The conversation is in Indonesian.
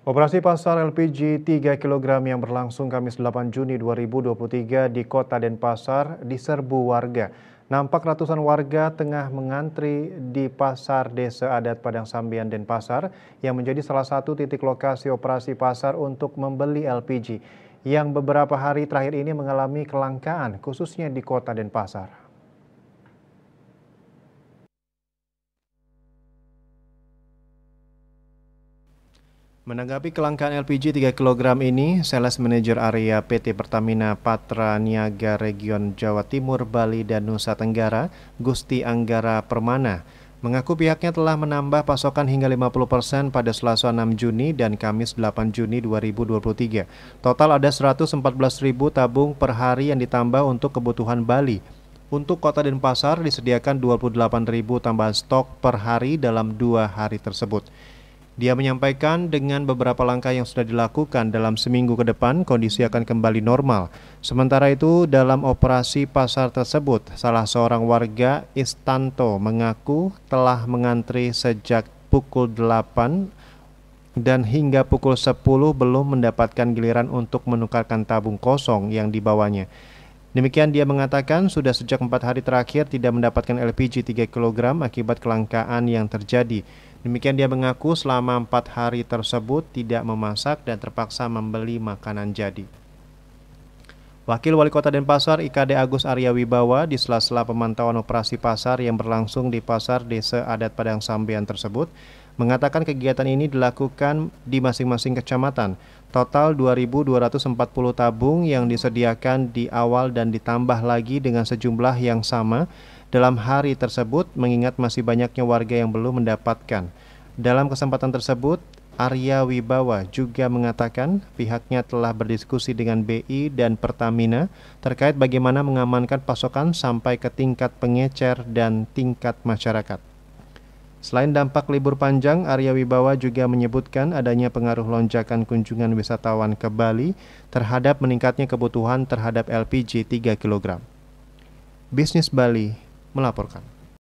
Operasi pasar LPG 3 kg yang berlangsung Kamis 8 Juni 2023 di Kota Denpasar diserbu warga. Nampak ratusan warga tengah mengantri di pasar desa adat Padang Sambian Denpasar yang menjadi salah satu titik lokasi operasi pasar untuk membeli LPG yang beberapa hari terakhir ini mengalami kelangkaan khususnya di Kota Denpasar. Menanggapi kelangkaan LPG 3 kg ini, Sales Manager Area PT Pertamina Patra Niaga Region Jawa Timur, Bali, dan Nusa Tenggara, Gusti Anggara Permana, mengaku pihaknya telah menambah pasokan hingga 50% pada Selasa 6 Juni dan Kamis 8 Juni 2023. Total ada 114.000 tabung per hari yang ditambah untuk kebutuhan Bali. Untuk kota dan Pasar disediakan 28.000 tambahan stok per hari dalam dua hari tersebut. Dia menyampaikan dengan beberapa langkah yang sudah dilakukan dalam seminggu ke depan kondisi akan kembali normal. Sementara itu dalam operasi pasar tersebut salah seorang warga Istanto mengaku telah mengantri sejak pukul 8 dan hingga pukul 10 belum mendapatkan giliran untuk menukarkan tabung kosong yang dibawanya. Demikian dia mengatakan sudah sejak empat hari terakhir tidak mendapatkan LPG 3 kg akibat kelangkaan yang terjadi. Demikian dia mengaku selama empat hari tersebut tidak memasak dan terpaksa membeli makanan jadi. Wakil Wali Kota Denpasar IKD Agus Arya Wibawa di sela-sela pemantauan operasi pasar yang berlangsung di pasar Desa Adat Padang Sambian tersebut mengatakan kegiatan ini dilakukan di masing-masing kecamatan. Total 2.240 tabung yang disediakan di awal dan ditambah lagi dengan sejumlah yang sama dalam hari tersebut mengingat masih banyaknya warga yang belum mendapatkan. Dalam kesempatan tersebut, Arya Wibawa juga mengatakan pihaknya telah berdiskusi dengan BI dan Pertamina terkait bagaimana mengamankan pasokan sampai ke tingkat pengecer dan tingkat masyarakat. Selain dampak libur panjang, Arya Wibawa juga menyebutkan adanya pengaruh lonjakan kunjungan wisatawan ke Bali terhadap meningkatnya kebutuhan terhadap LPG 3 kg. Bisnis Bali melaporkan.